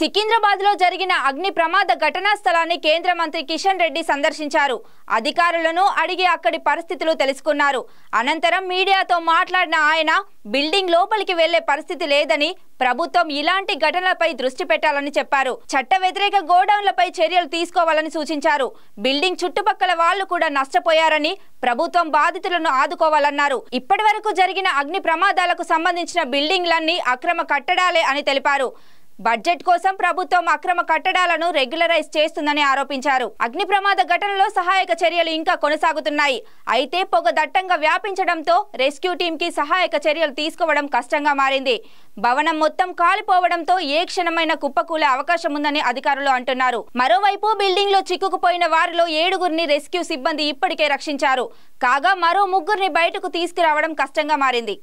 సికింద్రాబాద్ లో జరిగిన అగ్ని ప్రమాద ఘటనా స్థలాన్ని కేంద్ర మంత్రి కిషన్ రెడ్డి సందర్శించారు అధికారులను అడిగి అక్కడి పరిస్థితులు తెలుసుకున్నారు అనంతరం మీడియాతో మాట్లాడిన ఆయన బిల్డింగ్ లోపలికి వెళ్లే పరిస్థితి లేదని ప్రభుత్వం ఇలాంటి ఘటనలపై దృష్టి పెట్టాలని చెప్పారు చట్ట వ్యతిరేక గోడౌన్లపై చర్యలు తీసుకోవాలని సూచించారు బిల్డింగ్ చుట్టుపక్కల వాళ్లు కూడా నష్టపోయారని ప్రభుత్వం బాధితులను ఆదుకోవాలన్నారు ఇప్పటి జరిగిన అగ్ని ప్రమాదాలకు సంబంధించిన బిల్డింగ్లన్నీ అక్రమ కట్టడాలే అని తెలిపారు బడ్జెట్ కోసం ప్రభుత్వం అక్రమ కట్టడాలను రెగ్యులరైజ్ చేస్తుందని ఆరోపించారు అగ్ని ప్రమాద ఘటనలో సహాయక చర్యలు ఇంకా కొనసాగుతున్నాయి అయితే పొగ దట్టంగా వ్యాపించడంతో రెస్క్యూ టీంకి సహాయక చర్యలు తీసుకోవడం కష్టంగా మారింది భవనం మొత్తం కాలిపోవడంతో ఏ క్షణమైన కుప్పకూలే అవకాశం ఉందని అధికారులు అంటున్నారు మరోవైపు బిల్డింగ్ లో చిక్కుకుపోయిన వారిలో ఏడుగురిని రెస్క్యూ సిబ్బంది ఇప్పటికే రక్షించారు కాగా మరో ముగ్గురిని బయటకు తీసుకురావడం కష్టంగా మారింది